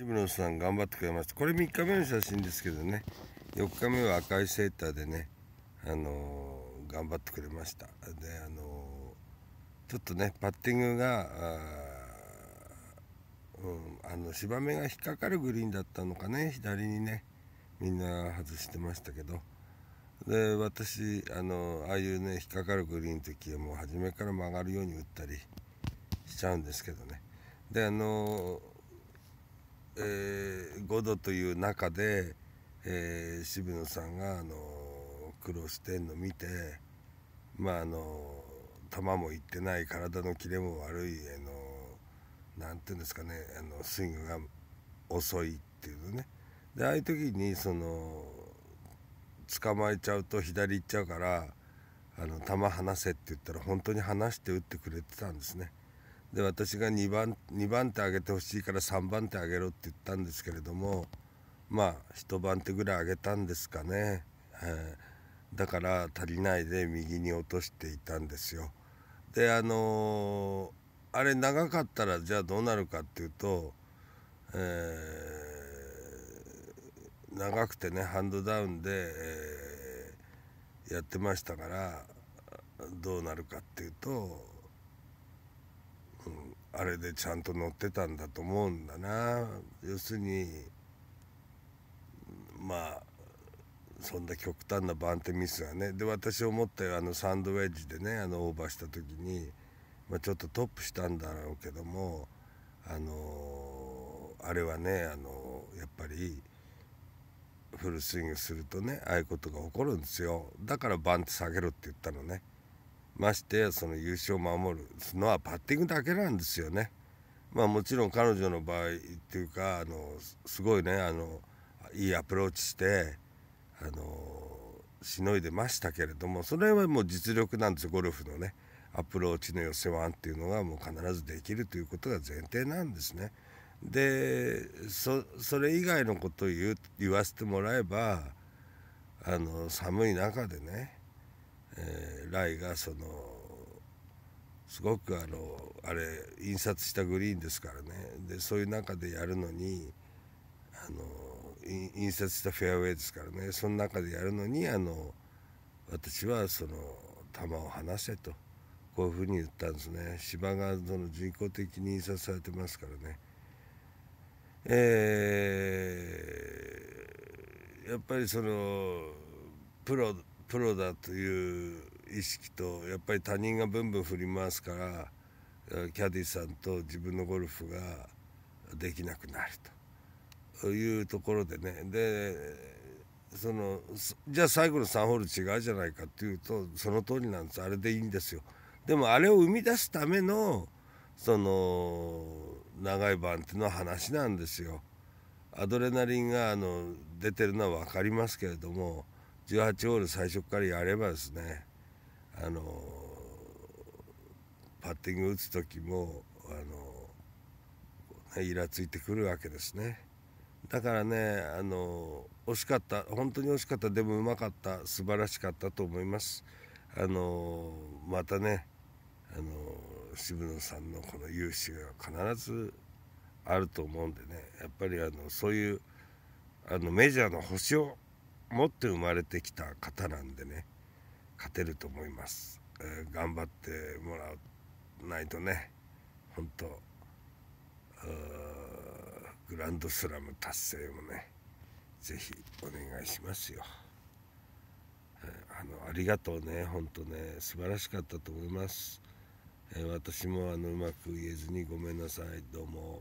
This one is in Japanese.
渋野さん頑張ってくれましたこれ3日目の写真ですけどね4日目は赤いセーターでねあのー、頑張ってくれましたであのー、ちょっとねパッティングがうん、あの芝目が引っかかるグリーンだったのかね左にねみんな外してましたけどで私あのああいうね引っかかるグリーンの時はもう初めから曲がるように打ったりしちゃうんですけどねであのえー、5度という中で、えー、渋野さんが、あの苦労してんの見てまああの球もいってない体のキレも悪い、あのなんていうんですかねあのスイングが遅いっていうのねでああいう時にその捕まえちゃうと左行っちゃうからあの球離せって言ったら本当に離して打ってくれてたんですね。で私が2番 ,2 番手上げてほしいから3番手上げろって言ったんですけれどもまあ一番手ぐらい上げたんですかね、えー、だから足りないで右に落としていたんですよ。であのー、あれ長かったらじゃあどうなるかっていうと、えー、長くてねハンドダウンで、えー、やってましたからどうなるかっていうとあれでちゃんと乗ってたんだと思うんだな要するにまあそんな極端な番手ミスがねで私思ったよあのサンドウェッジでねあのオーバーした時に、まあ、ちょっとトップしたんだろうけどもあのー、あれはね、あのー、やっぱりフルスイングするとねああいうことが起こるんですよだからバン下げろって言ったのねましてその優勝を守るのはパッティングだけなんですよね。まあ、もちろん彼女の場合っていうかあのすごいねあのいいアプローチしてあのしのいでましたけれどもそれはもう実力なんですよゴルフのねアプローチの寄せワンっていうのがもう必ずできるということが前提なんですね。でそれ以外のことを言わせてもらえばあの寒い中でねえライがそのすごくあのあれ印刷したグリーンですからねでそういう中でやるのにあの印刷したフェアウェイですからねその中でやるのにあの私はその球を離せとこういうふうに言ったんですね芝がその人工的に印刷されてますからね。えー、やっぱりそのプロプロだという意識とやっぱり他人がブンブン振り回すからキャディさんと自分のゴルフができなくなるというところでねでそのじゃあ最後の3ホール違うじゃないかっていうとその通りなんですあれでいいんですよ。でもあれを生み出すためのその長い番っていうのは話なんですよ。アドレナリンがあの出てるのは分かりますけれども。18ホール最初からやればですねあのパッティング打つ時もあの、ね、イラついてくるわけですねだからねあの惜しかった本当に惜しかったでもうまかった素晴らしかったと思いますあのまたねあの渋野さんのこの勇姿が必ずあると思うんでねやっぱりあのそういうあのメジャーの星を持って生まれてきた方なんでね勝てると思います、えー、頑張ってもらわないとね本当グランドスラム達成もね是非お願いしますよ、えー、あのありがとうね本当ね素晴らしかったと思います、えー、私もあのうまく言えずにごめんなさいどうも。